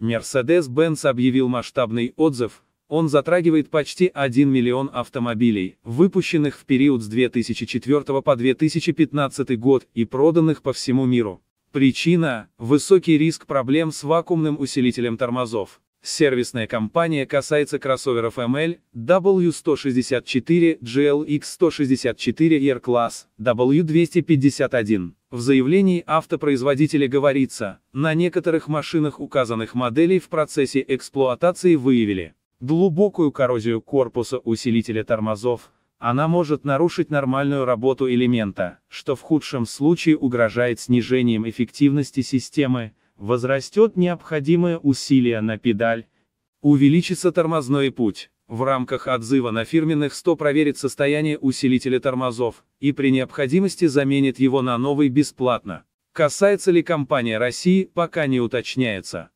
Mercedes-Benz объявил масштабный отзыв, он затрагивает почти 1 миллион автомобилей, выпущенных в период с 2004 по 2015 год и проданных по всему миру. Причина – высокий риск проблем с вакуумным усилителем тормозов. Сервисная компания касается кроссоверов ML, W164, GLX164 R-класс, W251. В заявлении автопроизводителя говорится, на некоторых машинах указанных моделей в процессе эксплуатации выявили глубокую коррозию корпуса усилителя тормозов, она может нарушить нормальную работу элемента, что в худшем случае угрожает снижением эффективности системы, возрастет необходимое усилие на педаль, увеличится тормозной путь. В рамках отзыва на фирменных 100 проверит состояние усилителя тормозов и при необходимости заменит его на новый бесплатно. Касается ли компания России, пока не уточняется.